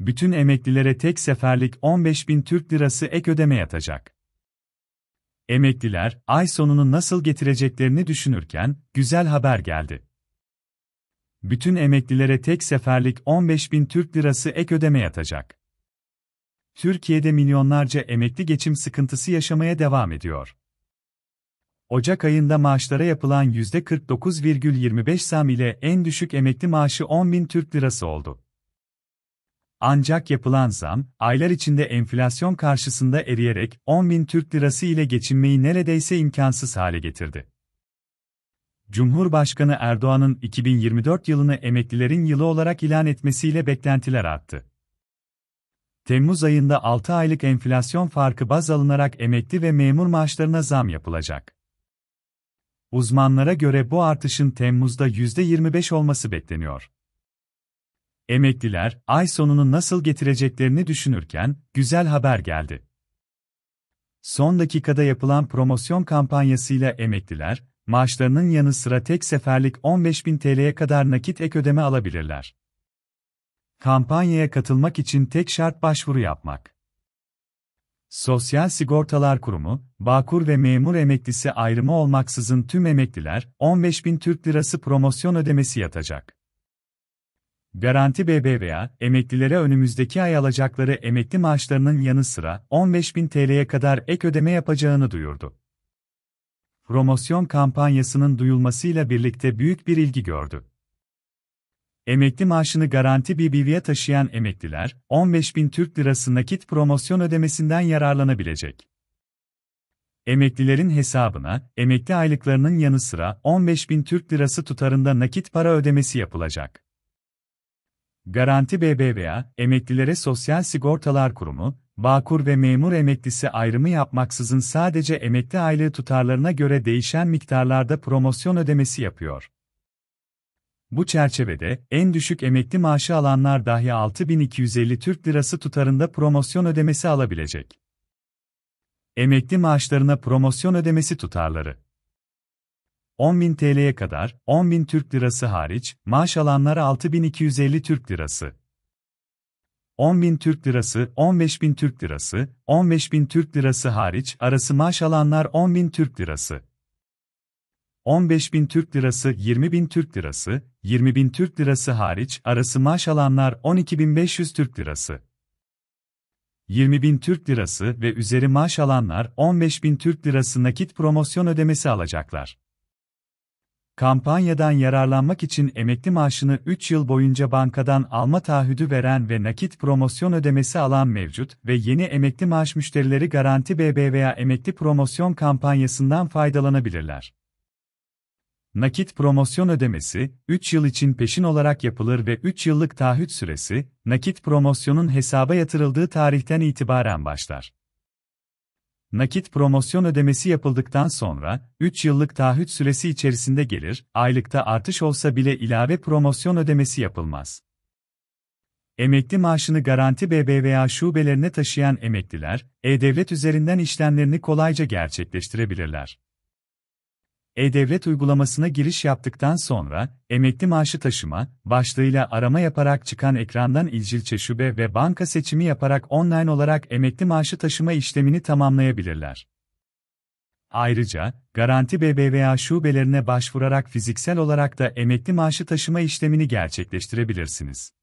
bütün emeklilere tek seferlik 15 bin Türk lirası ek ödeme yatacak. Emekliler, ay sonunu nasıl getireceklerini düşünürken, güzel haber geldi. Bütün emeklilere tek seferlik 15 bin Türk lirası ek ödeme yatacak. Türkiye'de milyonlarca emekli geçim sıkıntısı yaşamaya devam ediyor. Ocak ayında maaşlara yapılan %49,25 zam ile en düşük emekli maaşı 10 bin Türk lirası oldu. Ancak yapılan zam, aylar içinde enflasyon karşısında eriyerek 10 bin Türk lirası ile geçinmeyi neredeyse imkansız hale getirdi. Cumhurbaşkanı Erdoğan'ın 2024 yılını emeklilerin yılı olarak ilan etmesiyle beklentiler arttı. Temmuz ayında 6 aylık enflasyon farkı baz alınarak emekli ve memur maaşlarına zam yapılacak. Uzmanlara göre bu artışın Temmuz'da %25 olması bekleniyor. Emekliler, ay sonunu nasıl getireceklerini düşünürken, güzel haber geldi. Son dakikada yapılan promosyon kampanyasıyla emekliler, maaşlarının yanı sıra tek seferlik 15.000 TL'ye kadar nakit ek ödeme alabilirler. Kampanyaya katılmak için tek şart başvuru yapmak. Sosyal Sigortalar Kurumu, Bağkur ve memur emeklisi ayrımı olmaksızın tüm emekliler 15.000 Türk Lirası promosyon ödemesi yatacak. Garanti BBVA, emeklilere önümüzdeki ay alacakları emekli maaşlarının yanı sıra 15.000 TL'ye kadar ek ödeme yapacağını duyurdu. Promosyon kampanyasının duyulmasıyla birlikte büyük bir ilgi gördü. Emekli maaşını garanti BBVA taşıyan emekliler, 15.000 Türk Lirası nakit promosyon ödemesinden yararlanabilecek. Emeklilerin hesabına, emekli aylıklarının yanı sıra 15.000 Türk Lirası tutarında nakit para ödemesi yapılacak. Garanti BBVA, emeklilere Sosyal Sigortalar Kurumu, BAKUR ve memur emeklisi ayrımı yapmaksızın sadece emekli aylığı tutarlarına göre değişen miktarlarda promosyon ödemesi yapıyor. Bu çerçevede, en düşük emekli maaşı alanlar dahi 6250 Türk Lirası tutarında promosyon ödemesi alabilecek. Emekli maaşlarına promosyon ödemesi tutarları 10.000 TL'ye kadar, 10.000 Türk Lirası hariç, maaş alanlar 6.250 Türk Lirası. 10.000 Türk Lirası, 15.000 Türk Lirası, 15.000 Türk Lirası hariç, arası maaş alanlar 10.000 Türk Lirası. 15.000 Türk Lirası, 20.000 Türk Lirası, 20.000 Türk Lirası hariç, arası maaş alanlar 12.500 Türk Lirası. 20.000 Türk Lirası ve üzeri maaş alanlar 15.000 Türk Lirası nakit promosyon ödemesi alacaklar. Kampanyadan yararlanmak için emekli maaşını 3 yıl boyunca bankadan alma taahhüdü veren ve nakit promosyon ödemesi alan mevcut ve yeni emekli maaş müşterileri Garanti BBVA emekli promosyon kampanyasından faydalanabilirler. Nakit promosyon ödemesi, 3 yıl için peşin olarak yapılır ve 3 yıllık taahhüt süresi, nakit promosyonun hesaba yatırıldığı tarihten itibaren başlar nakit promosyon ödemesi yapıldıktan sonra, 3 yıllık taahhüt süresi içerisinde gelir, aylıkta artış olsa bile ilave promosyon ödemesi yapılmaz. Emekli maaşını garanti BBVA şubelerine taşıyan emekliler, E-Devlet üzerinden işlemlerini kolayca gerçekleştirebilirler. E-Devlet uygulamasına giriş yaptıktan sonra, emekli maaşı taşıma başlığıyla arama yaparak çıkan ekrandan ilçe şube ve banka seçimi yaparak online olarak emekli maaşı taşıma işlemini tamamlayabilirler. Ayrıca, Garanti BBVA şubelerine başvurarak fiziksel olarak da emekli maaşı taşıma işlemini gerçekleştirebilirsiniz.